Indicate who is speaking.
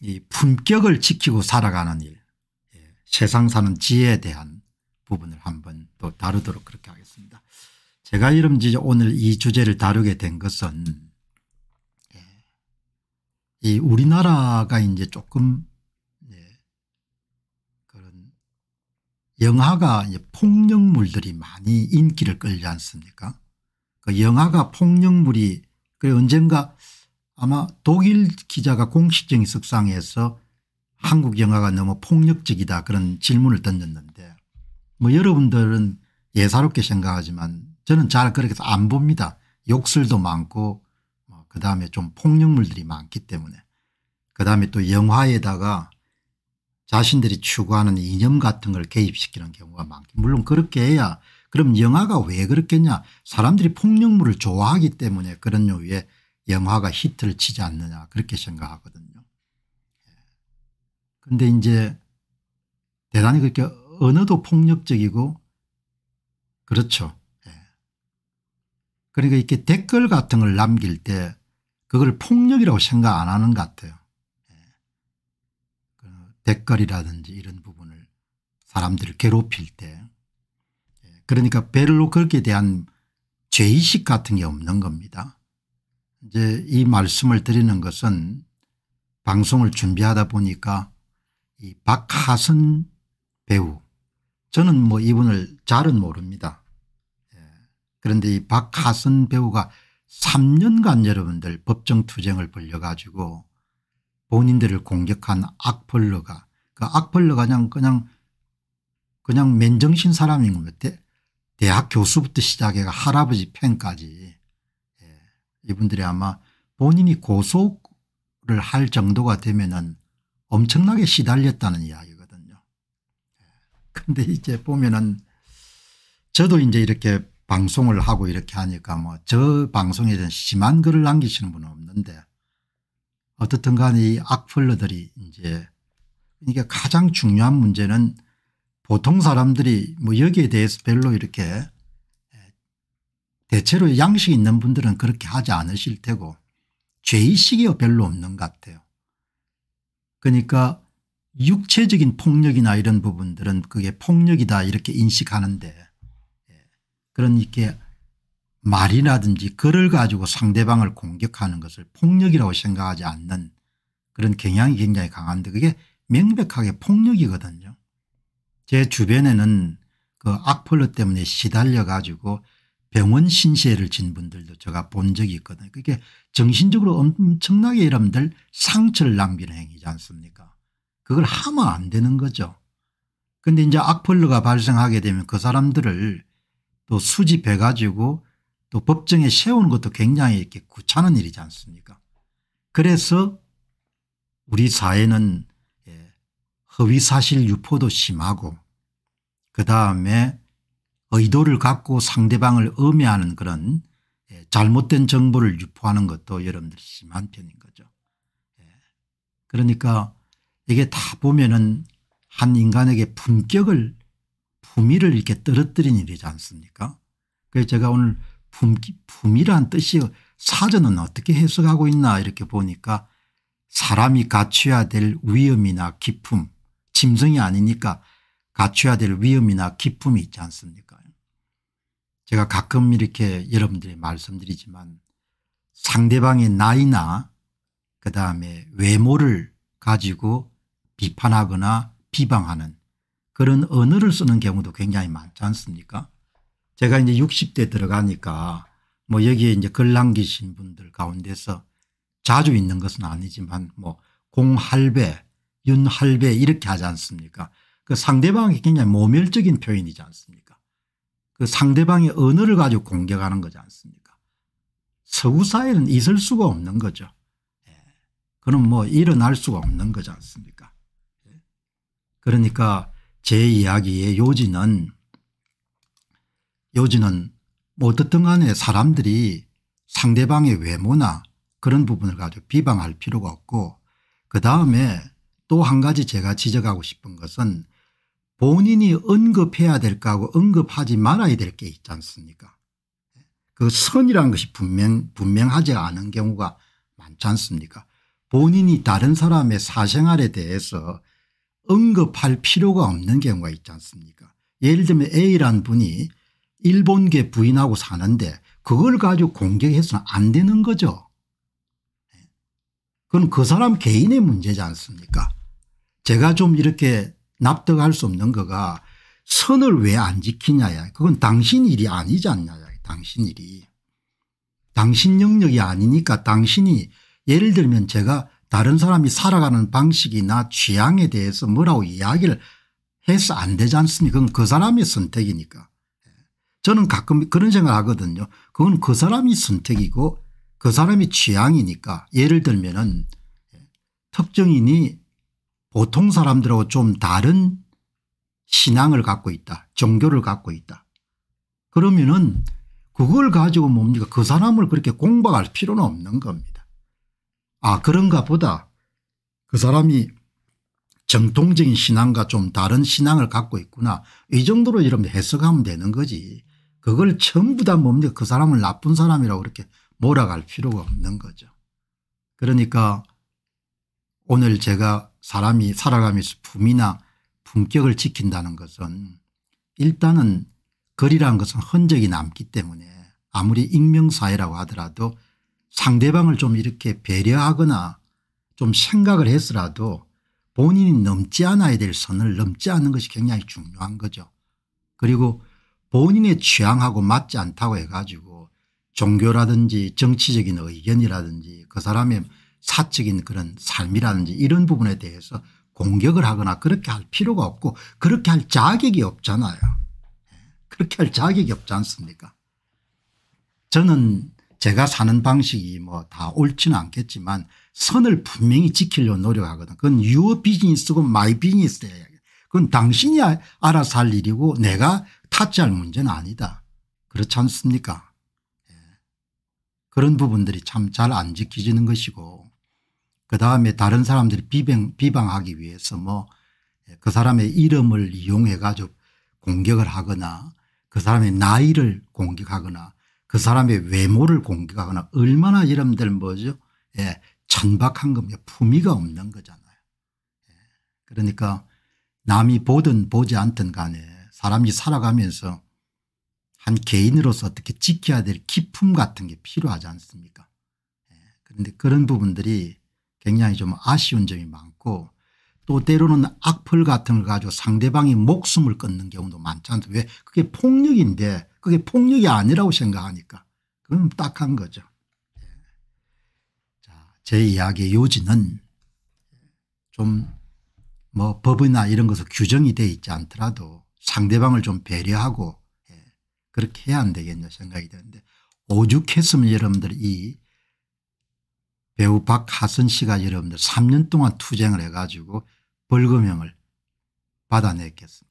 Speaker 1: 이 품격을 지키고 살아가는 일 예, 세상 사는 지혜에 대한 부분을 한번 또 다루도록 그렇게 하겠습니다. 제가 이름 지제 오늘 이 주제를 다루게 된 것은 예, 이 우리나라가 이제 조금 예, 그런 영화가 폭력물들이 많이 인기를 끌지 않습니까? 그 영화가 폭력물이 그 언젠가 아마 독일 기자가 공식적인 석상에서 한국 영화가 너무 폭력적이다 그런 질문을 던졌는데 뭐 여러분들은 예사롭게 생각하지만 저는 잘 그렇게 해서 안 봅니다. 욕설도 많고 뭐 그다음에 좀 폭력물들이 많기 때문에 그다음에 또 영화에다가 자신들이 추구하는 이념 같은 걸 개입시키는 경우가 많기 물론 그렇게 해야 그럼 영화가 왜 그렇겠냐 사람들이 폭력물을 좋아하기 때문에 그런 요에 영화가 히트를 치지 않느냐 그렇게 생각하거든요. 그런데 예. 이제 대단히 그렇게 언어도 폭력적이고 그렇죠. 예. 그러니까 이렇게 댓글 같은 걸 남길 때 그걸 폭력이라고 생각 안 하는 것 같아요. 예. 그 댓글이라든지 이런 부분을 사람들을 괴롭힐 때 그러니까 별로 그렇게 대한 죄의식 같은 게 없는 겁니다. 이제 이 말씀을 드리는 것은 방송을 준비하다 보니까 이 박하선 배우 저는 뭐 이분을 잘은 모릅니다. 예. 그런데 이 박하선 배우가 3년간 여러분들 법정 투쟁을 벌려가지고 본인들을 공격한 악플러가그악플러가 그 그냥 그냥 그냥 맨정신 사람인 것 같아. 대학 교수부터 시작해 할아버지 팬까지 이분들이 아마 본인이 고소를 할 정도가 되면은 엄청나게 시달렸다는 이야기거든요. 예. 근데 이제 보면은 저도 이제 이렇게 방송을 하고 이렇게 하니까 뭐 저 방송에 대한 심한 글을 남기시는 분은 없는데 어떻든 간에 이 악플러들이 이제 그러니까 가장 중요한 문제는 보통 사람들이 뭐 여기에 대해서 별로 이렇게 대체로 양식 있는 분들은 그렇게 하지 않으실 테고 죄의식이 별로 없는 것 같아요. 그러니까 육체적인 폭력이나 이런 부분들은 그게 폭력이다 이렇게 인식하는데 예, 그런 이렇게 말이라든지 글을 가지고 상대방을 공격하는 것을 폭력이라고 생각하지 않는 그런 경향이 굉장히 강한데 그게 명백하게 폭력이거든요. 제 주변에는 그 악플러 때문에 시달려 가지고 병원 신세를 진 분들도 제가 본 적이 있거든요. 그게 정신적으로 엄청나게 이러면 상처를 남기는 행위지 않습니까 그걸 하면 안 되는 거죠. 근데 이제 악플러가 발생하게 되면 그 사람들을 또 수집해 가지고 또 법정에 세우는 것도 굉장히 이렇게 구차는 일이지 않습니까 그래서 우리 사회는 예, 허위사실 유포도 심하고 그다음에 의도를 갖고 상대방을 음해하는 그런 예, 잘못된 정보를 유포하는 것도 여러분들 심한 편인 거죠. 예. 그러니까 이게 다 보면은 한 인간에게 품격을 품위를 이렇게 떨어뜨린 일이지 않습니까 그래서 제가 오늘 품, 품위란 뜻이 사전은 어떻게 해석하고 있나 이렇게 보니까 사람이 갖춰야 될 위엄이나 기품, 짐승이 아니니까 갖춰야 될 위험이나 기쁨이 있지 않습니까 제가 가끔 이렇게 여러분들이 말씀드리지만 상대방의 나이나 그다음에 외모를 가지고 비판하거나 비방하는 그런 언어를 쓰는 경우도 굉장히 많지 않습니까 제가 이제 60대 들어가니까 뭐 여기에 이제 글 남기신 분들 가운데서 자주 있는 것은 아니지만 뭐 공할배, 윤할배 이렇게 하지 않습니까 그 상대방이 굉장히 모멸적인 표현이지 않습니까 그 상대방의 언어를 가지고 공격하는 거지 않습니까 서구 사회는 있을 수가 없는 거죠. 예. 그럼 뭐 일어날 수가 없는 거지 않습니까 예. 그러니까 제 이야기의 요지는 요지는 뭐 어떻든 간에 사람들이 상대방의 외모나 그런 부분을 가지고 비방할 필요가 없고 그다음에 또 한 가지 제가 지적하고 싶은 것은 본인이 언급해야 될 거하고 언급하지 말아야 될 게 있지 않습니까 그선이라 것이 분명, 분명하지 않은 경우가 많지 않습니까 본인이 다른 사람의 사생활에 대해서 언급할 필요가 없는 경우가 있지 않습니까 예를 들면 A란 분이 일본계 부인하고 사는데 그걸 가지고 공격해서는 안 되는 거죠. 그건 그 사람 개인의 문제지 않습니까 제가 좀 이렇게 납득할 수 없는 거가 선을 왜 안 지키냐야. 그건 당신 일이 아니지 않냐야. 당신 일이. 당신 영역이 아니니까 당신이 예를 들면 제가 다른 사람이 살아가는 방식이나 취향에 대해서 뭐라고 이야기를 해서 안 되지 않습니까? 그건 그 사람의 선택이니까. 저는 가끔 그런 생각을 하거든요. 그건 그 사람이 선택이고 그 사람이 취향이니까 예를 들면 은 예, 특정인이 보통 사람들하고 좀 다른 신앙을 갖고 있다 종교를 갖고 있다 그러면은 그걸 가지고 뭡니까 그 사람을 그렇게 공박할 필요는 없는 겁니다. 아 그런가 보다 그 사람이 정통적인 신앙과 좀 다른 신앙을 갖고 있구나 이 정도로 이러면 해석하면 되는 거지 그걸 전부 다 뭡니까 그 사람을 나쁜 사람이라고 그렇게 몰아갈 필요가 없는 거죠. 그러니까 오늘 제가 사람이 살아가면서 품이나 품격을 지킨다는 것은 일단은 거리라는 것은 흔적이 남기 때문에 아무리 익명사회라고 하더라도 상대방을 좀 이렇게 배려하거나 좀 생각을 했으라도 본인이 넘지 않아야 될 선을 넘지 않는 것이 굉장히 중요한 거죠. 그리고 본인의 취향하고 맞지 않다고 해가지고 종교라든지 정치적인 의견이라든지 그 사람의 사적인 그런 삶이라든지 이런 부분에 대해서 공격을 하거나 그렇게 할 필요가 없고 그렇게 할 자격이 없잖아요. 예. 그렇게 할 자격이 없지 않습니까 저는 제가 사는 방식이 뭐 다 옳지는 않겠지만 선을 분명히 지키려 노력하거든. 그건 유어 비즈니스고 마이 비즈니스야. 그건 당신이 알아서 할 일이고 내가 타지할 문제는 아니다. 그렇지 않습니까? 예. 그런 부분들이 참 잘 안 지켜지는 것이고 그다음에 다른 사람들이 비방, 비방하기 위해서 뭐그 예, 사람의 이름을 이용해 가지고 공격을 하거나 그 사람의 나이를 공격하거나 그 사람의 외모를 공격하거나 얼마나 이름들 뭐죠 예, 천박한 겁니다. 품위가 없는 거잖아요. 예. 그러니까 남이 보든 보지 않든 간에 사람이 살아가면서 한 개인으로서 어떻게 지켜야 될 기품 같은 게 필요하지 않습니까 예. 그런데 그런 부분들이 굉장히 좀 아쉬운 점이 많고 또 때로는 악플 같은 걸 가지고 상대방이 목숨을 끊는 경우도 많지 않습니까 왜 그게 폭력인데 그게 폭력이 아니라고 생각하니까 그건 딱 한 거죠. 예. 자, 제 이야기의 요지는 좀 뭐 법이나 이런 것에 규정이 돼 있지 않더라도 상대방을 좀 배려하고 예, 그렇게 해야 안 되겠냐 생각이 드는데 오죽했으면 여러분들 이 배우 박하선 씨가 여러분들 3년 동안 투쟁을 해가지고 벌금형을 받아냈겠습니다.